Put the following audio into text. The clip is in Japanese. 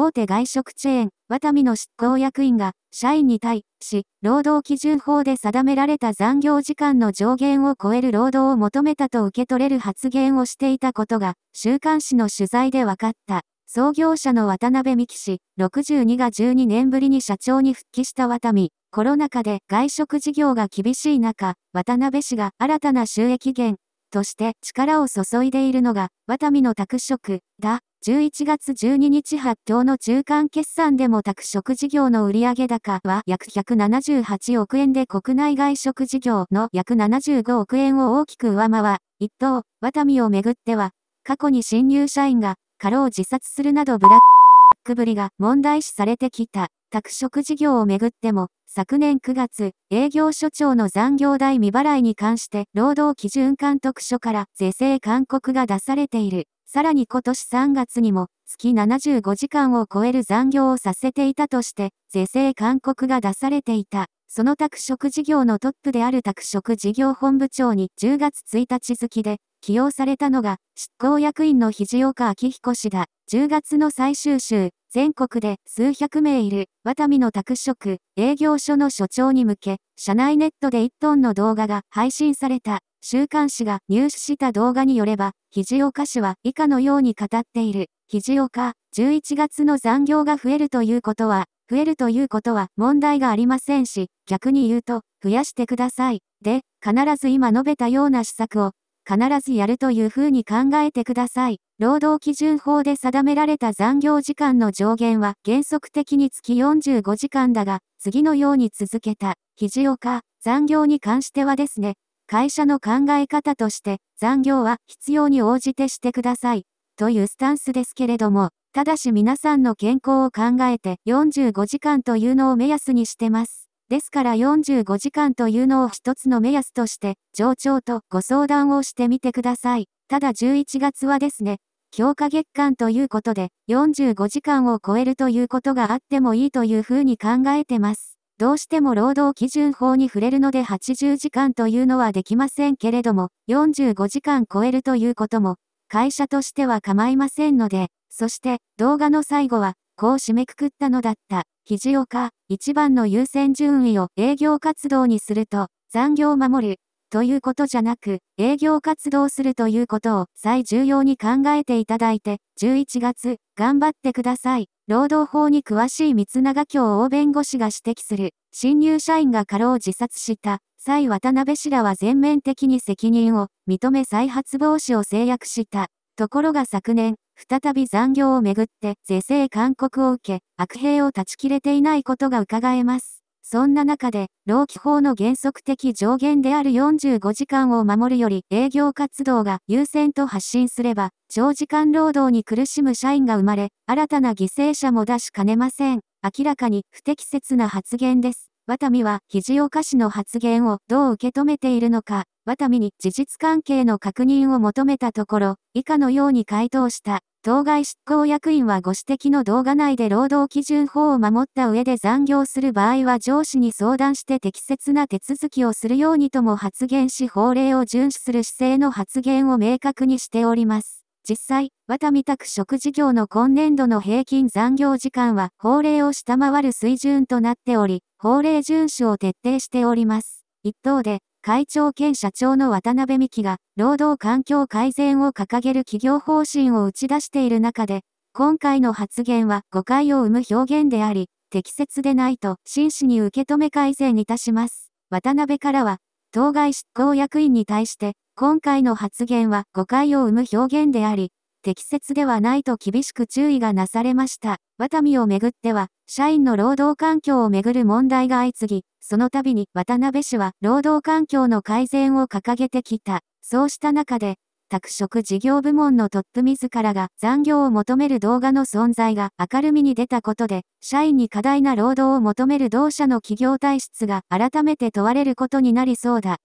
大手外食チェーン、ワタミの執行役員が、社員に対し、労働基準法で定められた残業時間の上限を超える労働を求めたと受け取れる発言をしていたことが、週刊誌の取材で分かった。創業者の渡辺美希氏、62が12年ぶりに社長に復帰したワタミ。コロナ禍で外食事業が厳しい中、渡辺氏が新たな収益源として力を注いでいるのが、ワタミの宅食だ。11月12日発表の中間決算でも宅食事業の売上高は約178億円で国内外食事業の約75億円を大きく上回、一等、ワタミをめぐっては、過去に新入社員が過労自殺するなどブラッククぶりが問題視されてきた、宅食事業をめぐっても、昨年9月、営業所長の残業代未払いに関して、労働基準監督署から是正勧告が出されている。さらに今年3月にも、月75時間を超える残業をさせていたとして、是正勧告が出されていた。その宅食事業のトップである宅食事業本部長に10月1日付で起用されたのが執行役員の肘岡明彦氏だ。10月の最終週、全国で数百名いる、ワタミの宅食、営業所の所長に向け、社内ネットで1トンの動画が配信された、週刊誌が入手した動画によれば、肘岡氏は以下のように語っている。肘岡、11月の残業が増えるということは、増えるということは問題がありませんし、逆に言うと、増やしてください。で、必ず今述べたような施策を、必ずやるというふうに考えてください。労働基準法で定められた残業時間の上限は原則的に月45時間だが、次のように続けた、肘岡、か、残業に関してはですね、会社の考え方として、残業は必要に応じてしてください、というスタンスですけれども、ただし皆さんの健康を考えて45時間というのを目安にしてます。ですから45時間というのを一つの目安として、上長とご相談をしてみてください。ただ11月はですね、強化月間ということで、45時間を超えるということがあってもいいというふうに考えてます。どうしても労働基準法に触れるので80時間というのはできませんけれども、45時間超えるということも、会社としては構いませんので、そして動画の最後は、こう締めくくったのだった。肘をか、一番の優先順位を営業活動にすると、残業を守る、ということじゃなく、営業活動するということを最重要に考えていただいて、11月、頑張ってください。労働法に詳しい三永京大弁護士が指摘する、新入社員が過労自殺した、際渡辺氏らは全面的に責任を認め再発防止を制約した。ところが昨年、再び残業をめぐって是正勧告を受け、悪兵を断ち切れていないことが伺えます。そんな中で、労基法の原則的上限である45時間を守るより営業活動が優先と発信すれば、長時間労働に苦しむ社員が生まれ、新たな犠牲者も出しかねません。明らかに不適切な発言です。渡美は肘岡氏の発言をどう受け止めているのか、渡美に事実関係の確認を求めたところ、以下のように回答した。当該執行役員はご指摘の動画内で労働基準法を守った上で残業する場合は上司に相談して適切な手続きをするようにとも発言し法令を遵守する姿勢の発言を明確にしております。実際、ワタミタク食事業の今年度の平均残業時間は法令を下回る水準となっており、法令遵守を徹底しております。一方で、会長兼社長の渡辺美希が、労働環境改善を掲げる企業方針を打ち出している中で、今回の発言は誤解を生む表現であり、適切でないと真摯に受け止め改善いたします。渡辺からは、当該執行役員に対して、今回の発言は誤解を生む表現であり、適切ではないと厳しく注意がなされました。ワタミをめぐっては、社員の労働環境をめぐる問題が相次ぎ、その度に渡辺氏は労働環境の改善を掲げてきた。そうした中で、拓殖事業部門のトップ自らが残業を求める動画の存在が明るみに出たことで、社員に過大な労働を求める同社の企業体質が改めて問われることになりそうだ。